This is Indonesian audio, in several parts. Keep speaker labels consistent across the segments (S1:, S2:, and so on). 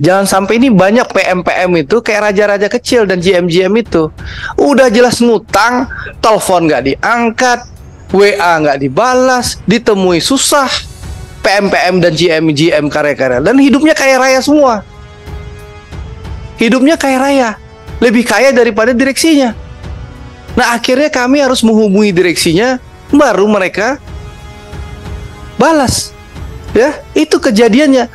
S1: Jangan sampai ini banyak PMPM pm itu kayak raja-raja kecil dan GM-GM itu. Udah jelas ngutang, telepon nggak diangkat, WA nggak dibalas, ditemui susah. PMPM pm dan GM-GM karya-karya. Dan hidupnya kayak raya semua. Hidupnya kayak raya. Lebih kaya daripada direksinya. Nah akhirnya kami harus menghubungi direksinya, baru mereka balas. Ya, itu kejadiannya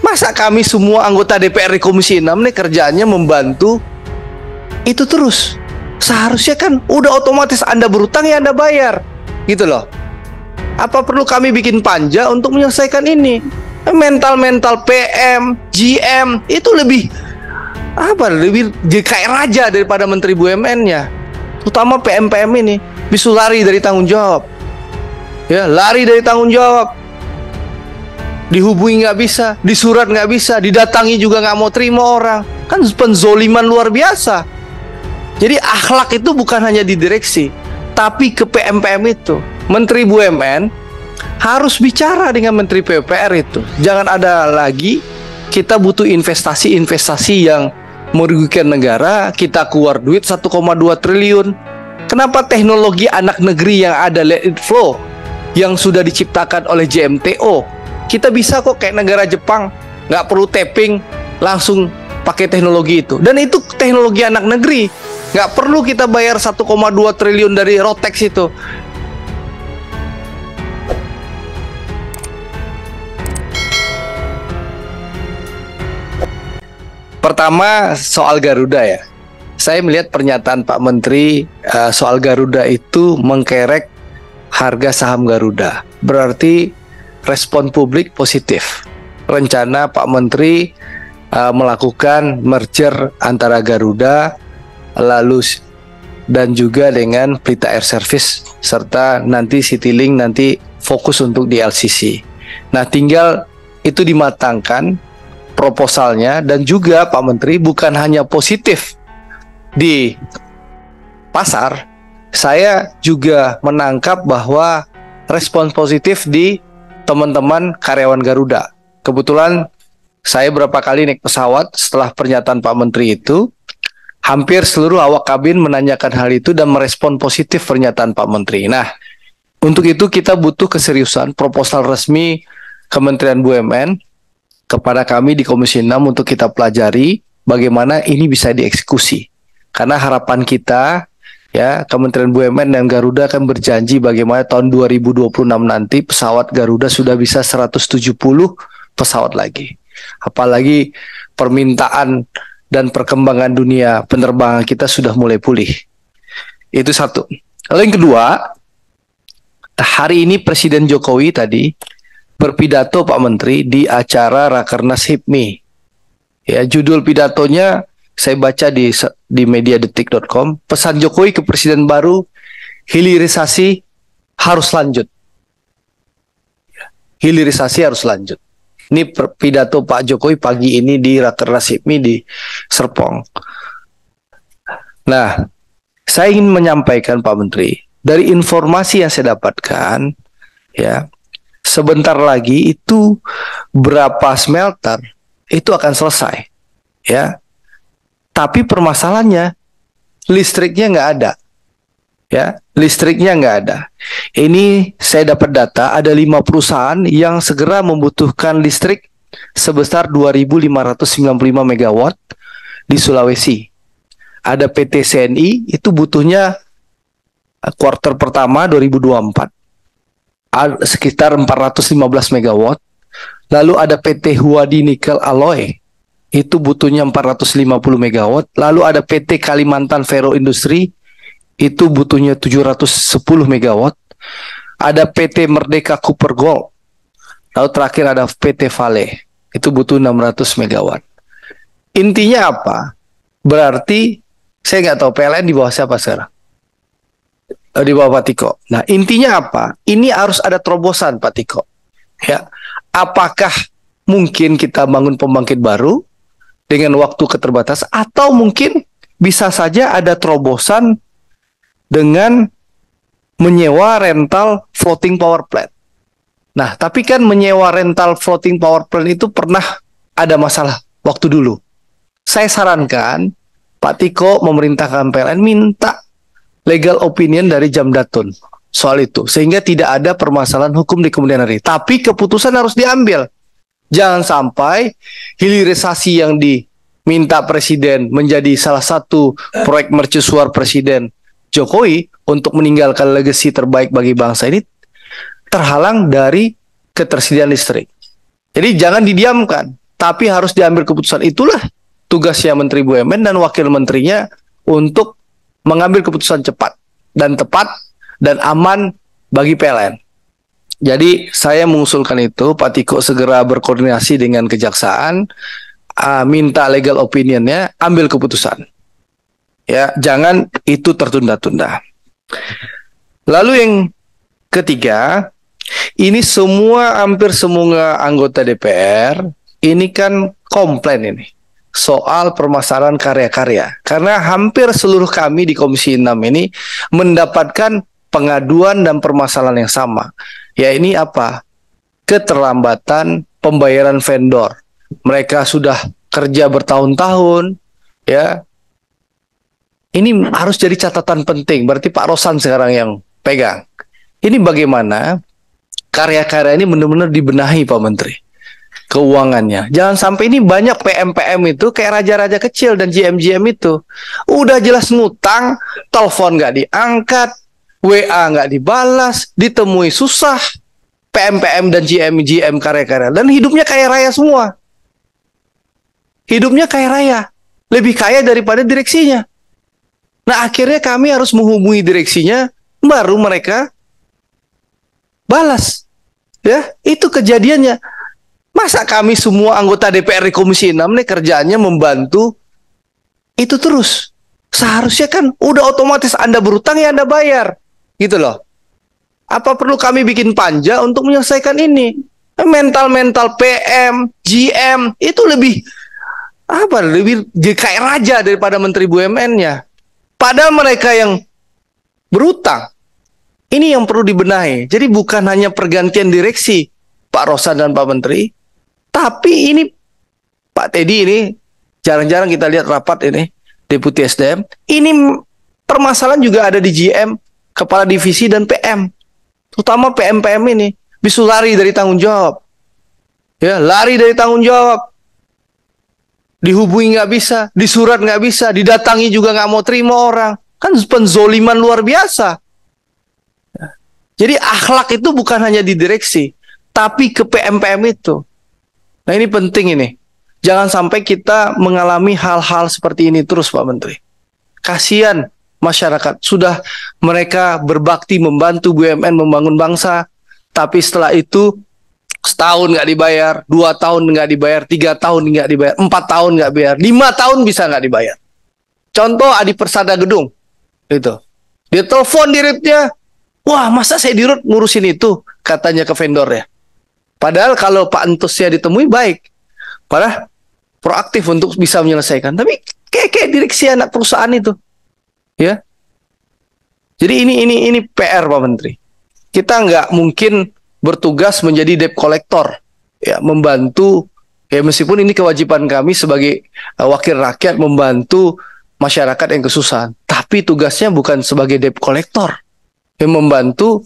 S1: Masa kami semua anggota DPR di Komisi 6 nih kerjanya membantu itu terus. Seharusnya kan udah otomatis Anda berutang ya Anda bayar. Gitu loh. Apa perlu kami bikin panja untuk menyelesaikan ini? Mental-mental PM, GM itu lebih apa lebih JKR raja daripada menteri BUMN-nya. Terutama PM-PM ini bisa lari dari tanggung jawab. Ya, lari dari tanggung jawab dihubungi nggak bisa, disurat nggak bisa, didatangi juga nggak mau terima orang. Kan penzoliman luar biasa. Jadi akhlak itu bukan hanya di direksi, tapi ke PMPM itu. Menteri BUMN harus bicara dengan Menteri ppr itu. Jangan ada lagi kita butuh investasi-investasi yang merugikan negara, kita keluar duit 1,2 triliun. Kenapa teknologi anak negeri yang ada let it flow yang sudah diciptakan oleh JMTO kita bisa kok kayak negara Jepang, nggak perlu tapping, langsung pakai teknologi itu. Dan itu teknologi anak negeri. Nggak perlu kita bayar 1,2 triliun dari Rotex itu. Pertama, soal Garuda ya. Saya melihat pernyataan Pak Menteri eh, soal Garuda itu mengkerek harga saham Garuda. Berarti respon publik positif. Rencana Pak Menteri uh, melakukan merger antara Garuda lalu dan juga dengan Pelita Air Service serta nanti Citylink nanti fokus untuk di LCC. Nah, tinggal itu dimatangkan proposalnya dan juga Pak Menteri bukan hanya positif di pasar, saya juga menangkap bahwa respon positif di teman-teman karyawan Garuda. Kebetulan saya berapa kali naik pesawat setelah pernyataan Pak Menteri itu, hampir seluruh awak kabin menanyakan hal itu dan merespon positif pernyataan Pak Menteri. Nah, untuk itu kita butuh keseriusan proposal resmi Kementerian BUMN kepada kami di Komisi 6 untuk kita pelajari bagaimana ini bisa dieksekusi. Karena harapan kita ya Kementerian BUMN dan Garuda akan berjanji bagaimana tahun 2026 nanti pesawat Garuda sudah bisa 170 pesawat lagi. Apalagi permintaan dan perkembangan dunia penerbangan kita sudah mulai pulih. Itu satu. Lalu yang kedua, hari ini Presiden Jokowi tadi berpidato Pak Menteri di acara Rakernas HIPMI. Ya, judul pidatonya saya baca di di media detik.com pesan Jokowi ke presiden baru, hilirisasi harus lanjut. Hilirisasi harus lanjut. Ini pidato Pak Jokowi pagi ini di Rakernas IPMI di Serpong. Nah, saya ingin menyampaikan Pak Menteri, dari informasi yang saya dapatkan, ya, sebentar lagi itu berapa smelter itu akan selesai. Ya, tapi permasalahannya listriknya nggak ada. Ya, listriknya nggak ada. Ini saya dapat data ada lima perusahaan yang segera membutuhkan listrik sebesar 2.595 MW di Sulawesi. Ada PT CNI itu butuhnya quarter eh, pertama 2024 sekitar 415 MW Lalu ada PT Huadi Nikel Alloy itu butuhnya 450 MW. Lalu ada PT Kalimantan Ferro Industri itu butuhnya 710 MW. Ada PT Merdeka Cooper Gold. Lalu terakhir ada PT Vale. Itu butuh 600 MW. Intinya apa? Berarti saya nggak tahu PLN di bawah siapa sekarang? Eh, di bawah Pak Tiko. Nah intinya apa? Ini harus ada terobosan Pak Tiko. Ya, apakah mungkin kita bangun pembangkit baru dengan waktu keterbatas atau mungkin bisa saja ada terobosan dengan menyewa rental floating power plant. Nah, tapi kan menyewa rental floating power plant itu pernah ada masalah waktu dulu. Saya sarankan Pak Tiko memerintahkan PLN minta legal opinion dari Jamdatun soal itu sehingga tidak ada permasalahan hukum di kemudian hari. Tapi keputusan harus diambil Jangan sampai hilirisasi yang diminta presiden menjadi salah satu proyek mercusuar presiden Jokowi untuk meninggalkan legasi terbaik bagi bangsa ini terhalang dari ketersediaan listrik. Jadi jangan didiamkan, tapi harus diambil keputusan itulah tugasnya Menteri BUMN dan Wakil Menterinya untuk mengambil keputusan cepat dan tepat dan aman bagi PLN. Jadi saya mengusulkan itu Pak Tiko segera berkoordinasi dengan kejaksaan, uh, minta legal opinionnya, ambil keputusan. Ya, jangan itu tertunda-tunda. Lalu yang ketiga, ini semua hampir semua anggota DPR ini kan komplain ini soal permasalahan karya-karya. Karena hampir seluruh kami di Komisi 6 ini mendapatkan pengaduan dan permasalahan yang sama ya ini apa? Keterlambatan pembayaran vendor. Mereka sudah kerja bertahun-tahun, ya. Ini harus jadi catatan penting. Berarti Pak Rosan sekarang yang pegang. Ini bagaimana karya-karya ini benar-benar dibenahi Pak Menteri keuangannya. Jangan sampai ini banyak PM-PM itu kayak raja-raja kecil dan GM-GM itu. Udah jelas ngutang, telepon nggak diangkat, WA nggak dibalas, ditemui susah, PMPM dan GM-GM karya-karya. Dan hidupnya kaya raya semua. Hidupnya kaya raya. Lebih kaya daripada direksinya. Nah akhirnya kami harus menghubungi direksinya, baru mereka balas. Ya, itu kejadiannya. Masa kami semua anggota DPR di Komisi 6 nih kerjaannya membantu itu terus. Seharusnya kan udah otomatis Anda berutang ya Anda bayar. Gitu loh. Apa perlu kami bikin panja untuk menyelesaikan ini? Mental-mental PM, GM itu lebih apa? Lebih JKR raja daripada menteri BUMN-nya. Pada mereka yang berutang. Ini yang perlu dibenahi. Jadi bukan hanya pergantian direksi Pak Rosan dan Pak Menteri, tapi ini Pak Teddy ini jarang-jarang kita lihat rapat ini Deputi SDM. Ini permasalahan juga ada di GM kepala divisi dan PM, terutama PM-PM ini bisa lari dari tanggung jawab. Ya, lari dari tanggung jawab. Dihubungi nggak bisa, disurat nggak bisa, didatangi juga nggak mau terima orang. Kan penzoliman luar biasa. Jadi akhlak itu bukan hanya di direksi, tapi ke PM-PM itu. Nah ini penting ini. Jangan sampai kita mengalami hal-hal seperti ini terus Pak Menteri. Kasian masyarakat. Sudah mereka berbakti membantu BUMN membangun bangsa, tapi setelah itu setahun nggak dibayar, dua tahun nggak dibayar, tiga tahun nggak dibayar, empat tahun nggak bayar, lima tahun bisa nggak dibayar. Contoh Adi Persada Gedung, itu, Dia telepon dirutnya, wah masa saya dirut ngurusin itu, katanya ke vendor ya. Padahal kalau Pak Entusnya ditemui baik, padahal proaktif untuk bisa menyelesaikan. Tapi kayak, kayak direksi anak perusahaan itu, ya jadi ini ini ini PR Pak Menteri kita nggak mungkin bertugas menjadi debt collector ya membantu ya meskipun ini kewajiban kami sebagai uh, wakil rakyat membantu masyarakat yang kesusahan tapi tugasnya bukan sebagai debt collector yang membantu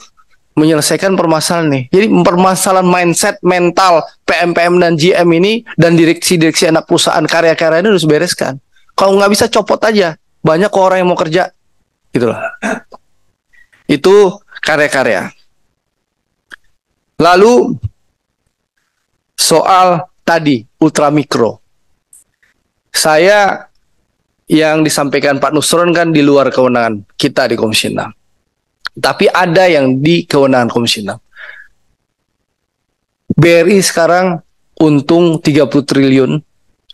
S1: menyelesaikan permasalahan nih. Jadi permasalahan mindset, mental, PMPM dan GM ini dan direksi-direksi anak perusahaan karya-karya ini harus bereskan. Kalau nggak bisa copot aja, banyak kok orang yang mau kerja gitu loh itu karya-karya lalu soal tadi ultramikro saya yang disampaikan Pak Nusron kan di luar kewenangan kita di Komisi 6. Tapi ada yang di kewenangan Komisi 6. BRI sekarang untung 30 triliun,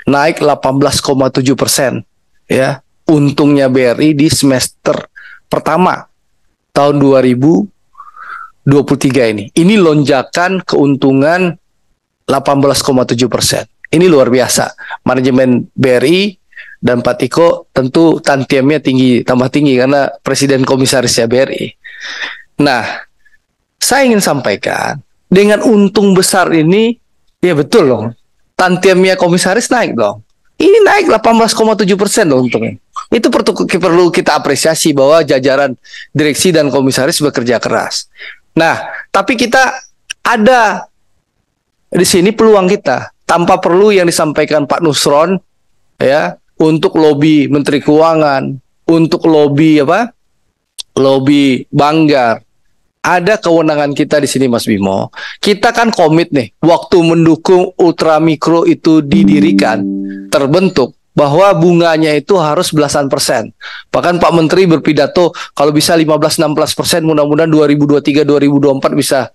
S1: naik 18,7 persen. Ya, untungnya BRI di semester pertama tahun 2023 ini. Ini lonjakan keuntungan 18,7 persen. Ini luar biasa. Manajemen BRI dan Pak Tiko tentu tantiemnya tinggi, tambah tinggi karena presiden komisarisnya BRI. Nah, saya ingin sampaikan dengan untung besar ini, ya betul loh. tantiemnya komisaris naik dong. Ini naik 18,7 persen loh untungnya itu perlu, kita apresiasi bahwa jajaran direksi dan komisaris bekerja keras. Nah, tapi kita ada di sini peluang kita tanpa perlu yang disampaikan Pak Nusron ya untuk lobby Menteri Keuangan, untuk lobby apa? lobby Banggar. Ada kewenangan kita di sini Mas Bimo. Kita kan komit nih waktu mendukung ultramikro itu didirikan, terbentuk bahwa bunganya itu harus belasan persen. Bahkan Pak Menteri berpidato kalau bisa 15-16 persen, mudah-mudahan 2023-2024 bisa.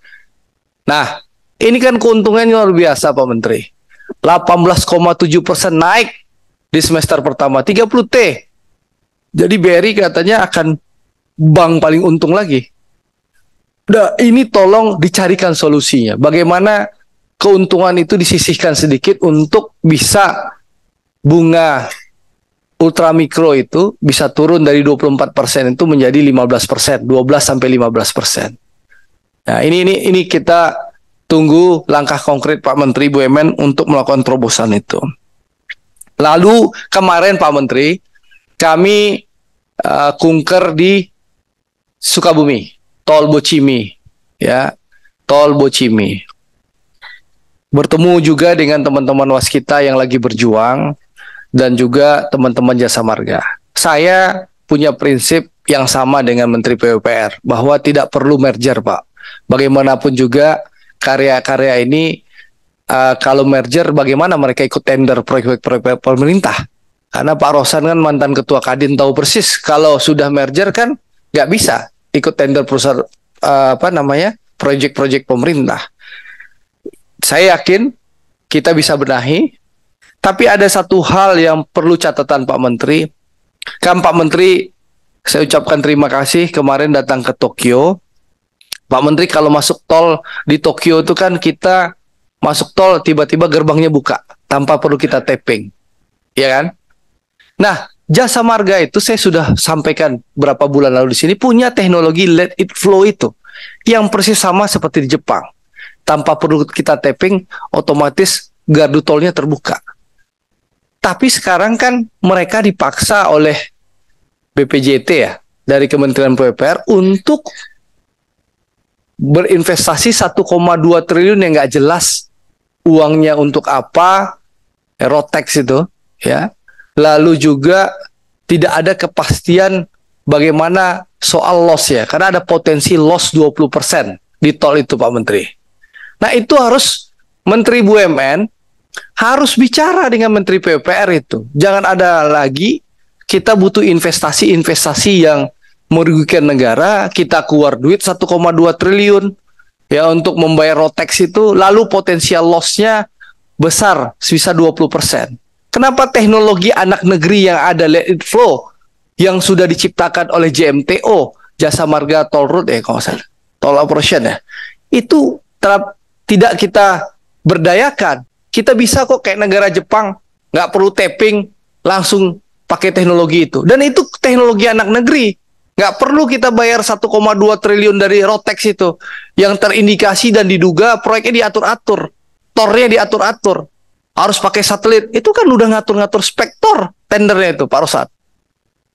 S1: Nah, ini kan keuntungannya luar biasa Pak Menteri. 18,7 persen naik di semester pertama, 30 T. Jadi BRI katanya akan bank paling untung lagi. Nah, ini tolong dicarikan solusinya. Bagaimana keuntungan itu disisihkan sedikit untuk bisa bunga ultramikro itu bisa turun dari 24% persen itu menjadi 15%, persen 12 sampai 15%. persen Nah, ini ini ini kita tunggu langkah konkret Pak Menteri BUMN untuk melakukan terobosan itu. Lalu kemarin Pak Menteri kami uh, kunker di Sukabumi, Tol Bocimi ya, Tol Bocimi. Bertemu juga dengan teman-teman waskita yang lagi berjuang dan juga teman-teman jasa marga. Saya punya prinsip yang sama dengan Menteri PUPR bahwa tidak perlu merger, Pak. Bagaimanapun juga karya-karya ini uh, kalau merger bagaimana mereka ikut tender proyek-proyek pemerintah? Karena Pak Rosan kan mantan ketua Kadin tahu persis kalau sudah merger kan nggak bisa ikut tender perusahaan uh, apa namanya proyek-proyek pemerintah. Saya yakin kita bisa benahi tapi ada satu hal yang perlu catatan Pak Menteri. Kan Pak Menteri saya ucapkan terima kasih kemarin datang ke Tokyo. Pak Menteri kalau masuk tol di Tokyo itu kan kita masuk tol tiba-tiba gerbangnya buka tanpa perlu kita tapping. Ya kan? Nah, jasa marga itu saya sudah sampaikan berapa bulan lalu di sini punya teknologi let it flow itu yang persis sama seperti di Jepang. Tanpa perlu kita tapping, otomatis gardu tolnya terbuka. Tapi sekarang kan mereka dipaksa oleh BPJT ya dari Kementerian PUPR untuk berinvestasi 1,2 triliun yang nggak jelas uangnya untuk apa Rotex itu ya. Lalu juga tidak ada kepastian bagaimana soal loss ya karena ada potensi loss 20% di tol itu Pak Menteri. Nah, itu harus Menteri BUMN harus bicara dengan Menteri PUPR itu. Jangan ada lagi kita butuh investasi-investasi yang merugikan negara, kita keluar duit 1,2 triliun ya untuk membayar rotex itu, lalu potensial lossnya besar, bisa 20%. Kenapa teknologi anak negeri yang ada let it flow yang sudah diciptakan oleh JMTO, Jasa Marga Toll Road ya kalau salah, Toll Operation ya, itu tidak kita berdayakan kita bisa kok kayak negara Jepang, nggak perlu tapping, langsung pakai teknologi itu. Dan itu teknologi anak negeri. Nggak perlu kita bayar 1,2 triliun dari Rotex itu. Yang terindikasi dan diduga proyeknya diatur-atur. Tornya diatur-atur. Harus pakai satelit. Itu kan udah ngatur-ngatur spektor tendernya itu, Pak Rosat.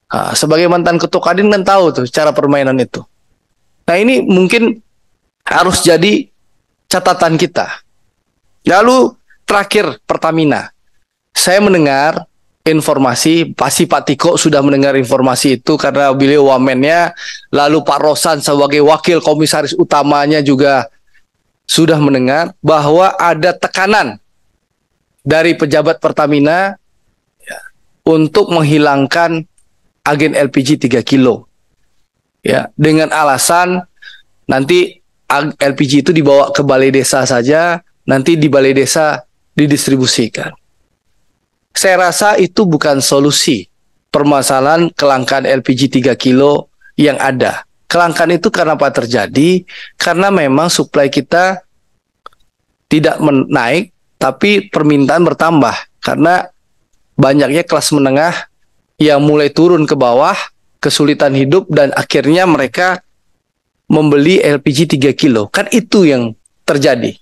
S1: Nah, sebagai mantan ketua kadin kan tahu tuh cara permainan itu. Nah ini mungkin harus jadi catatan kita. Lalu Terakhir Pertamina. Saya mendengar informasi pasti Pak Tiko sudah mendengar informasi itu karena beliau wamennya lalu Pak Rosan sebagai wakil komisaris utamanya juga sudah mendengar bahwa ada tekanan dari pejabat Pertamina ya, untuk menghilangkan agen LPG 3 kilo ya dengan alasan nanti LPG itu dibawa ke balai desa saja nanti di balai desa didistribusikan. Saya rasa itu bukan solusi permasalahan kelangkaan LPG 3 kilo yang ada. Kelangkaan itu karena apa terjadi? Karena memang suplai kita tidak menaik, tapi permintaan bertambah. Karena banyaknya kelas menengah yang mulai turun ke bawah, kesulitan hidup, dan akhirnya mereka membeli LPG 3 kilo. Kan itu yang terjadi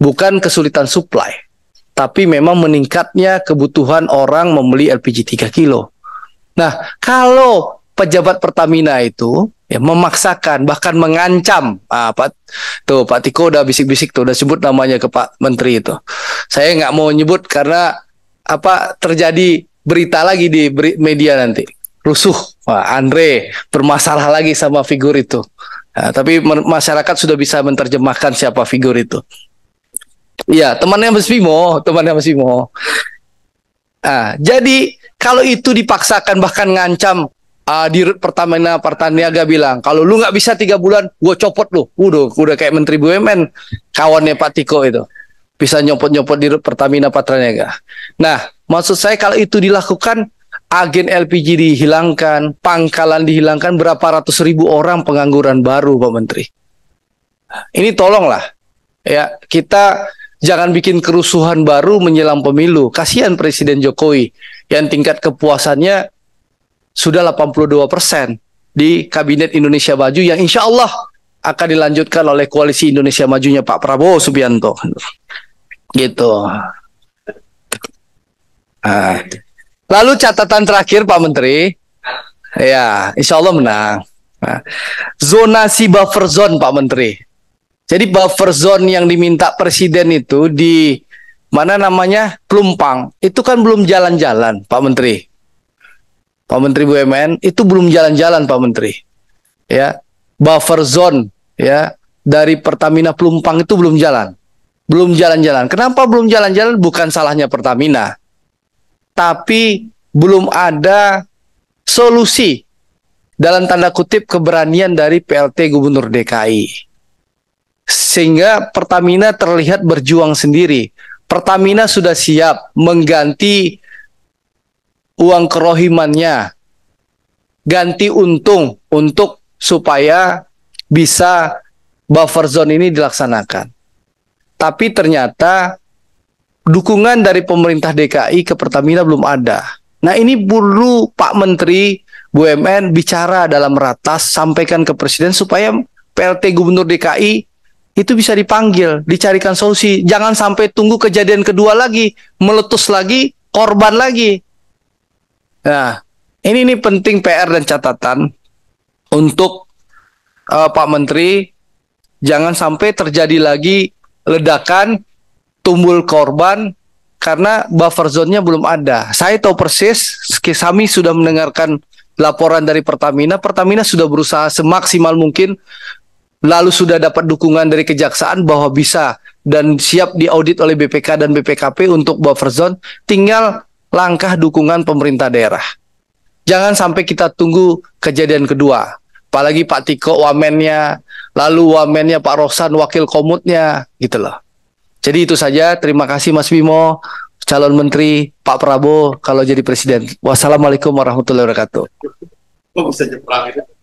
S1: bukan kesulitan supply, tapi memang meningkatnya kebutuhan orang membeli LPG 3 kilo. Nah, kalau pejabat Pertamina itu ya memaksakan bahkan mengancam ah, Pak tuh Pak Tiko udah bisik-bisik tuh udah sebut namanya ke Pak Menteri itu saya nggak mau nyebut karena apa terjadi berita lagi di media nanti rusuh Pak Andre bermasalah lagi sama figur itu nah, tapi masyarakat sudah bisa menerjemahkan siapa figur itu Iya, temannya Mas Bimo, temannya Mas Bimo. Nah, jadi kalau itu dipaksakan bahkan ngancam uh, di Pertamina Pertaniaga bilang kalau lu nggak bisa tiga bulan, gue copot lu. Udah, udah kayak Menteri BUMN, kawannya Pak Tiko itu bisa nyopot-nyopot di Pertamina Pertaniaga. Nah, maksud saya kalau itu dilakukan, agen LPG dihilangkan, pangkalan dihilangkan, berapa ratus ribu orang pengangguran baru, Pak Menteri. Ini tolonglah, ya kita Jangan bikin kerusuhan baru menyelam pemilu. Kasihan Presiden Jokowi yang tingkat kepuasannya sudah 82 persen di Kabinet Indonesia Maju yang insya Allah akan dilanjutkan oleh Koalisi Indonesia Majunya Pak Prabowo Subianto. Gitu. Nah. Lalu catatan terakhir Pak Menteri, ya insya Allah menang. Nah. Zonasi buffer zone Pak Menteri, jadi buffer zone yang diminta presiden itu di mana namanya Plumpang itu kan belum jalan-jalan, Pak Menteri. Pak Menteri BUMN itu belum jalan-jalan, Pak Menteri. Ya, buffer zone ya dari Pertamina Plumpang itu belum jalan. Belum jalan-jalan. Kenapa belum jalan-jalan? Bukan salahnya Pertamina. Tapi belum ada solusi dalam tanda kutip keberanian dari PLT Gubernur DKI sehingga Pertamina terlihat berjuang sendiri. Pertamina sudah siap mengganti uang kerohimannya, ganti untung untuk supaya bisa buffer zone ini dilaksanakan. Tapi ternyata dukungan dari pemerintah DKI ke Pertamina belum ada. Nah ini perlu Pak Menteri BUMN bicara dalam ratas, sampaikan ke Presiden supaya PLT Gubernur DKI itu bisa dipanggil, dicarikan solusi. Jangan sampai tunggu kejadian kedua lagi, meletus lagi, korban lagi. Nah, ini nih penting PR dan catatan untuk uh, Pak Menteri jangan sampai terjadi lagi ledakan tumbul korban karena buffer zone-nya belum ada. Saya tahu persis, kami sudah mendengarkan laporan dari Pertamina. Pertamina sudah berusaha semaksimal mungkin lalu sudah dapat dukungan dari kejaksaan bahwa bisa dan siap diaudit oleh BPK dan BPKP untuk buffer zone, tinggal langkah dukungan pemerintah daerah. Jangan sampai kita tunggu kejadian kedua. Apalagi Pak Tiko wamennya, lalu wamennya Pak Rosan wakil komutnya gitu loh. Jadi itu saja. Terima kasih Mas Bimo, calon menteri Pak Prabowo kalau jadi presiden. Wassalamualaikum warahmatullahi wabarakatuh.